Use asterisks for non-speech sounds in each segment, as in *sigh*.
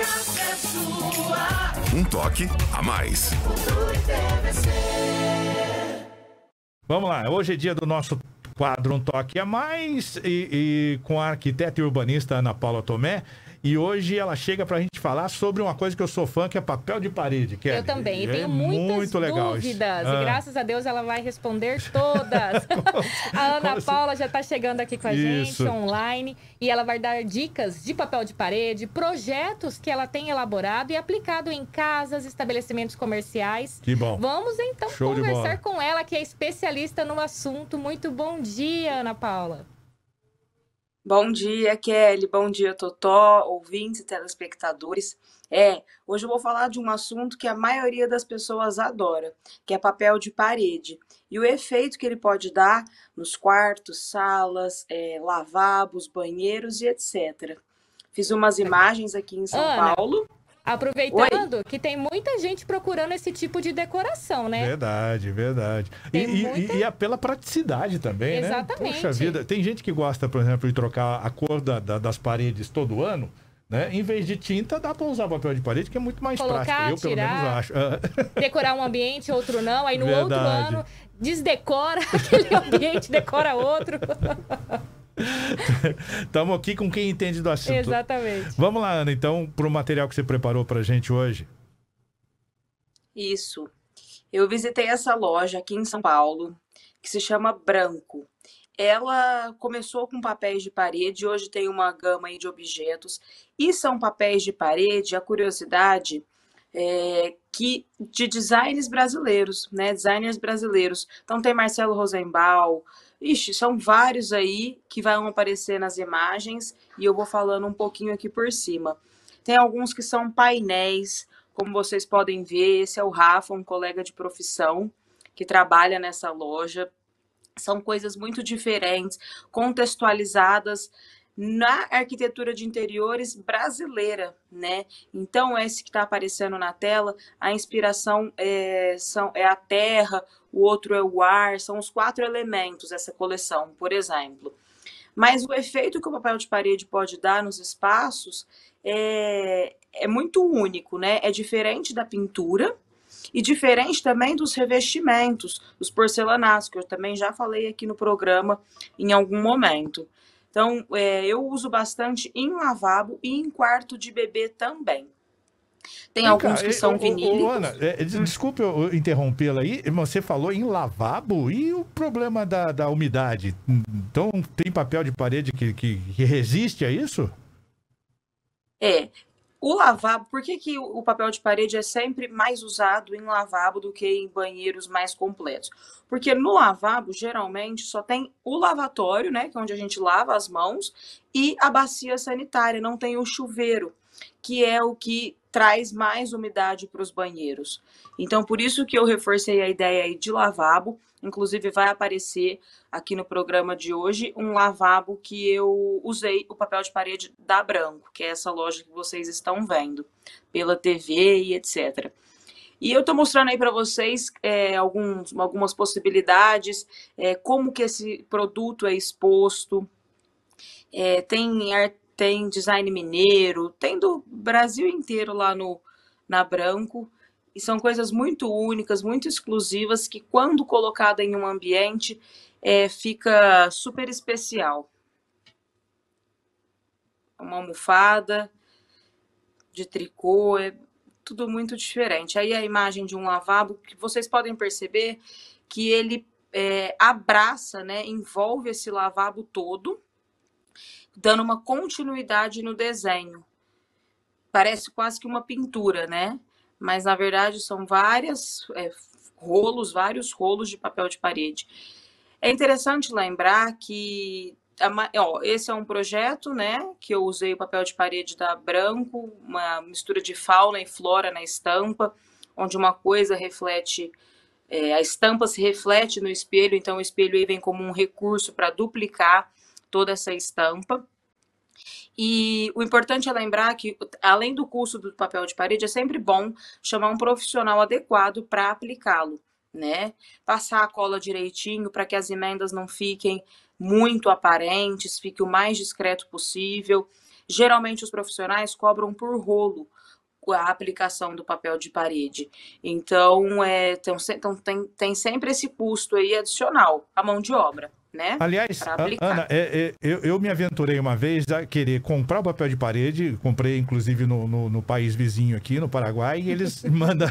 casa é sua. Um toque a mais. Vamos lá, hoje é dia do nosso quadro Um Toque a Mais e, e com a arquiteta e urbanista Ana Paula Tomé. E hoje ela chega para a gente falar sobre uma coisa que eu sou fã, que é papel de parede. Kelly. Eu também. E tenho é muitas muito legal dúvidas. Ah. E graças a Deus ela vai responder todas. *laughs* a Ana assim? Paula já está chegando aqui com a Isso. gente online e ela vai dar dicas de papel de parede, projetos que ela tem elaborado e aplicado em casas, estabelecimentos comerciais. Que bom. Vamos então Show conversar com ela, que é especialista no assunto. Muito bom dia, Ana Paula. Bom dia, Kelly. Bom dia, Totó, ouvintes e telespectadores. É, hoje eu vou falar de um assunto que a maioria das pessoas adora, que é papel de parede. E o efeito que ele pode dar nos quartos, salas, é, lavabos, banheiros e etc. Fiz umas é. imagens aqui em São Ana. Paulo. Aproveitando Oi? que tem muita gente procurando esse tipo de decoração, né? Verdade, verdade. E, muita... e, e, pela praticidade também, né? Exatamente. né? Poxa vida, tem gente que gosta, por exemplo, de trocar a cor da, da, das paredes todo ano. Né? Em vez de tinta, dá para usar papel de parede, que é muito mais Colocar, prático. Eu, tirar, pelo menos, acho. É. *laughs* decorar um ambiente, outro não. Aí, no verdade. outro ano, desdecora *laughs* aquele ambiente, decora outro. *laughs* Estamos *laughs* aqui com quem entende do assunto. Exatamente. Vamos lá, Ana, então, para o material que você preparou para a gente hoje. Isso. Eu visitei essa loja aqui em São Paulo, que se chama Branco. Ela começou com papéis de parede, hoje tem uma gama de objetos. E são papéis de parede, a curiosidade é, que de designers brasileiros, né? Designers brasileiros. Então tem Marcelo Rosenbaum, Ixi, são vários aí que vão aparecer nas imagens e eu vou falando um pouquinho aqui por cima. Tem alguns que são painéis, como vocês podem ver, esse é o Rafa, um colega de profissão que trabalha nessa loja. São coisas muito diferentes, contextualizadas na arquitetura de interiores brasileira, né? Então, esse que está aparecendo na tela, a inspiração é, são, é a terra, o outro é o ar, são os quatro elementos dessa coleção, por exemplo. Mas o efeito que o papel de parede pode dar nos espaços é, é muito único, né? É diferente da pintura, e diferente também dos revestimentos, os porcelanatos, que eu também já falei aqui no programa em algum momento. Então, é, eu uso bastante em lavabo e em quarto de bebê também. Tem Vem alguns cá, que são vinílicos. Luana, é, é eu interrompê-la aí. Você falou em lavabo e o problema da, da umidade. Então, tem papel de parede que, que, que resiste a isso? É, o lavabo, por que, que o papel de parede é sempre mais usado em lavabo do que em banheiros mais completos? Porque no lavabo, geralmente, só tem o lavatório, né? Que é onde a gente lava as mãos, e a bacia sanitária, não tem o chuveiro que é o que traz mais umidade para os banheiros. Então, por isso que eu reforcei a ideia aí de lavabo. Inclusive, vai aparecer aqui no programa de hoje um lavabo que eu usei o papel de parede da Branco, que é essa loja que vocês estão vendo pela TV e etc. E eu estou mostrando aí para vocês é, alguns, algumas possibilidades, é, como que esse produto é exposto, é, tem tem design mineiro, tem do Brasil inteiro lá no na Branco. E são coisas muito únicas, muito exclusivas, que quando colocada em um ambiente é, fica super especial. Uma almofada de tricô, é tudo muito diferente. Aí a imagem de um lavabo, que vocês podem perceber que ele é, abraça, né, envolve esse lavabo todo dando uma continuidade no desenho. Parece quase que uma pintura, né? Mas na verdade são várias é, rolos, vários rolos de papel de parede. É interessante lembrar que ó, esse é um projeto, né? Que eu usei o papel de parede da Branco, uma mistura de fauna e flora na estampa, onde uma coisa reflete é, a estampa se reflete no espelho, então o espelho aí vem como um recurso para duplicar toda essa estampa. E o importante é lembrar que, além do custo do papel de parede, é sempre bom chamar um profissional adequado para aplicá-lo, né? Passar a cola direitinho para que as emendas não fiquem muito aparentes, fique o mais discreto possível. Geralmente, os profissionais cobram por rolo a aplicação do papel de parede. Então, é, tem, tem, tem sempre esse custo aí adicional, a mão de obra né? Aliás, Ana, é, é, eu, eu, me aventurei uma vez a querer comprar o papel de parede, comprei inclusive no, no, no país vizinho aqui, no Paraguai, e eles *laughs* mandam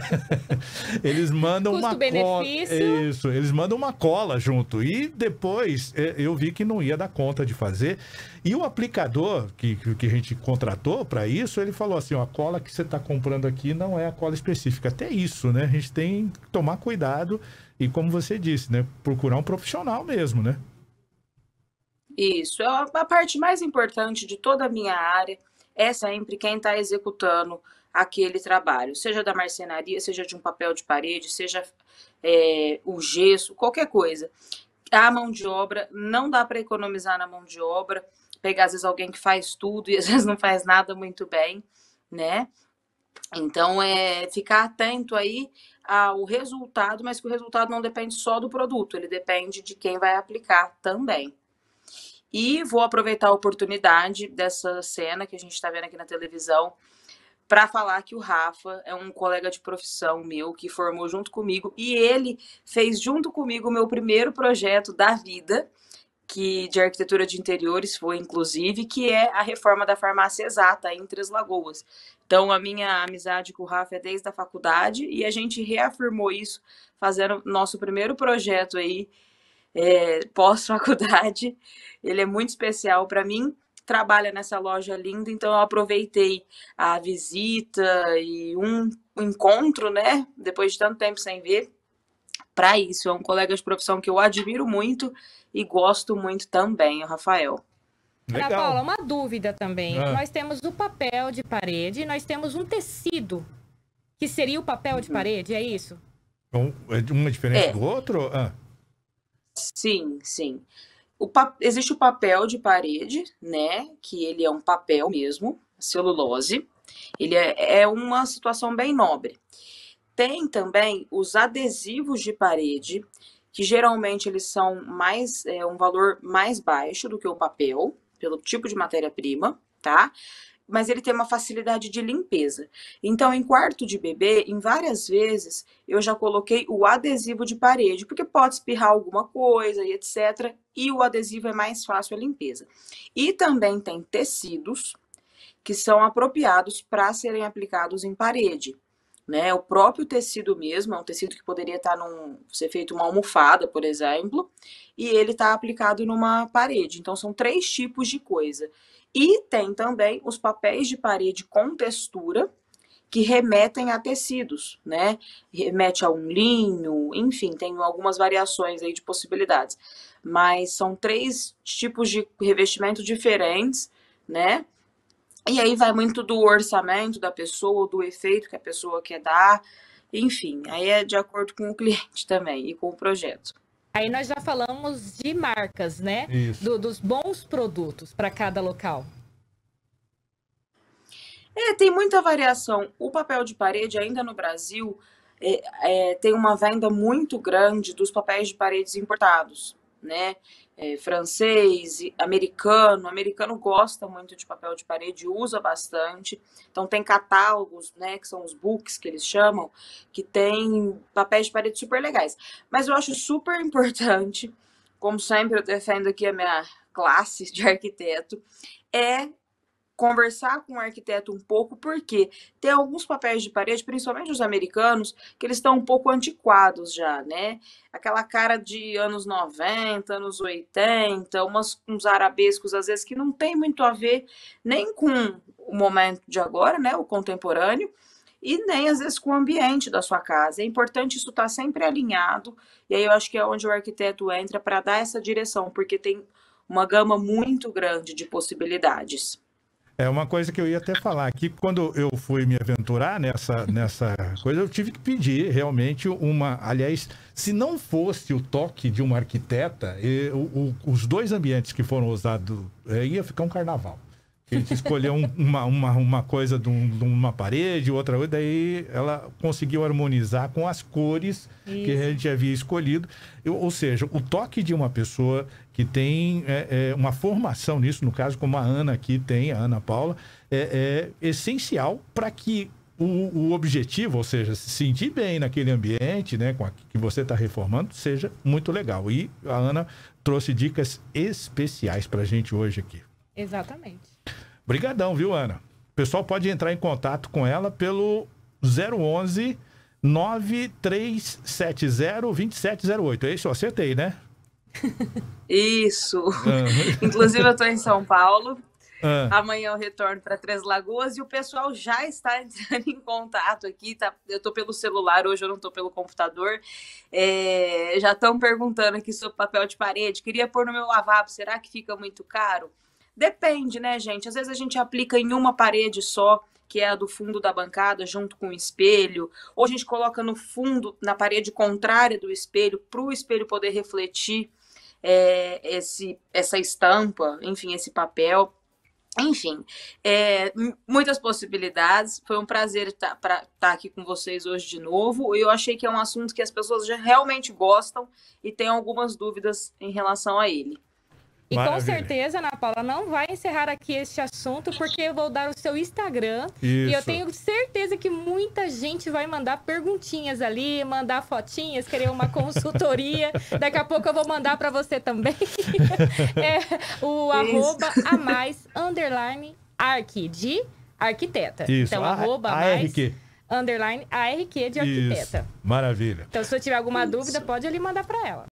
*laughs* eles mandam uma cola, isso, eles mandam uma cola junto e depois é, eu vi que não ia dar conta de fazer e o aplicador que, que a gente contratou para isso, ele falou assim, a cola que você está comprando aqui não é a cola específica, até isso, né? A gente tem que tomar cuidado e como você disse, né, procurar um profissional mesmo, né? Isso, é a parte mais importante de toda a minha área é sempre quem está executando aquele trabalho, seja da marcenaria, seja de um papel de parede, seja é, o gesso, qualquer coisa. A mão de obra, não dá para economizar na mão de obra, pegar às vezes alguém que faz tudo e às vezes não faz nada muito bem, né? Então, é ficar atento aí ao resultado, mas que o resultado não depende só do produto, ele depende de quem vai aplicar também. E vou aproveitar a oportunidade dessa cena que a gente está vendo aqui na televisão para falar que o Rafa é um colega de profissão meu que formou junto comigo e ele fez junto comigo o meu primeiro projeto da vida, que de arquitetura de interiores foi inclusive, que é a reforma da farmácia exata em Três Lagoas. Então a minha amizade com o Rafa é desde a faculdade e a gente reafirmou isso fazendo nosso primeiro projeto aí é, pós-faculdade. *laughs* Ele é muito especial para mim. Trabalha nessa loja linda, então eu aproveitei a visita e um encontro, né? Depois de tanto tempo sem ver, para isso. É um colega de profissão que eu admiro muito e gosto muito também, o Rafael. Legal. Ana Paula, uma dúvida também. Ah. Nós temos o papel de parede, nós temos um tecido, que seria o papel de uhum. parede, é isso? Um, é uma diferente é. do outro? Ah. Sim, sim. O Existe o papel de parede, né? Que ele é um papel mesmo, celulose. Ele é, é uma situação bem nobre. Tem também os adesivos de parede, que geralmente eles são mais é, um valor mais baixo do que o papel, pelo tipo de matéria-prima, tá? mas ele tem uma facilidade de limpeza. Então, em quarto de bebê, em várias vezes, eu já coloquei o adesivo de parede, porque pode espirrar alguma coisa e etc. E o adesivo é mais fácil a limpeza. E também tem tecidos que são apropriados para serem aplicados em parede. Né? O próprio tecido mesmo, é um tecido que poderia estar tá num, ser feito uma almofada, por exemplo, e ele está aplicado numa parede. Então, são três tipos de coisa. E tem também os papéis de parede com textura, que remetem a tecidos, né? Remete a um linho, enfim, tem algumas variações aí de possibilidades. Mas são três tipos de revestimento diferentes, né? E aí vai muito do orçamento da pessoa, do efeito que a pessoa quer dar, enfim, aí é de acordo com o cliente *laughs* também e com o projeto. Aí nós já falamos de marcas, né? Isso. Do, dos bons produtos para cada local. É, tem muita variação. O papel de parede ainda no Brasil é, é, tem uma venda muito grande dos papéis de paredes importados, né? é, francês, americano. O americano gosta muito de papel de parede, usa bastante. Então tem catálogos, né, que são os books que eles chamam, que tem papéis de parede super legais. Mas eu acho super *laughs* importante, como sempre eu defendo aqui a minha classe de arquiteto, é conversar com o arquiteto um pouco, porque tem alguns papéis de parede, principalmente os americanos, que eles estão um pouco antiquados já, né? Aquela cara de anos 90, anos 80, umas, uns arabescos, às vezes, que não tem muito a ver nem com o momento de agora, né? O contemporâneo, e nem às vezes com o ambiente da sua casa. É importante isso estar tá sempre alinhado, e aí eu acho que é onde o arquiteto entra para dar essa direção, porque tem uma gama muito grande de possibilidades. É uma coisa que eu ia até falar aqui, quando eu fui me aventurar nessa, nessa coisa, eu tive que pedir realmente uma. Aliás, se não fosse o toque de uma arquiteta, eu, o, os dois ambientes que foram usados, eh, ia ficar um carnaval. A gente escolheu um, uma, uma, uma coisa de, um, de uma parede, outra coisa, daí ela conseguiu harmonizar com as cores Isso. que a gente havia escolhido. Eu, ou seja, o toque de uma pessoa que tem é, é, uma formação nisso, no caso, como a Ana aqui tem, a Ana Paula, é, é essencial para que o, o, objetivo, ou seja, se sentir bem naquele ambiente, né, com a, que você está reformando, seja muito legal. E a Ana trouxe dicas especiais para a gente hoje aqui. Exatamente. Obrigadão, viu, Ana? O pessoal pode entrar em contato com ela pelo 011 9370 2708. Esse eu acertei, né? *laughs* Isso. Inclusive, eu estou em São Paulo. Ah. Amanhã eu retorno para Três Lagoas e o pessoal já está *laughs* entrando em contato aqui. Tá? Eu estou pelo celular hoje, eu não estou pelo computador. É, já estão perguntando aqui sobre papel de parede. Queria pôr no meu lavabo, será que fica muito caro? Depende, né, gente? Às vezes a gente aplica em uma parede só, que é a do fundo da bancada, junto com o espelho, ou a gente coloca no fundo, na parede contrária do espelho, para o espelho poder refletir é, esse, essa estampa, enfim, esse papel. Enfim, é, muitas possibilidades. Foi um prazer estar tá, tá aqui com vocês hoje de novo. Eu achei que é um assunto que as pessoas já realmente gostam e têm algumas dúvidas em relação a ele. E Maravilha. com certeza, Ana Paula, não vai encerrar aqui este assunto, porque eu vou dar o seu Instagram. Isso. E eu tenho certeza que muita gente vai mandar perguntinhas ali, mandar fotinhas, querer uma *laughs* consultoria. Daqui a pouco eu vou mandar para você também. *laughs* é, o Isso. arroba a mais underline arc de arquiteta. Isso. Então, a, arroba a mais... underline ARQ de arquiteta. Isso, maravilha. Então, se eu tiver alguma Isso. dúvida, pode ali mandar para ela.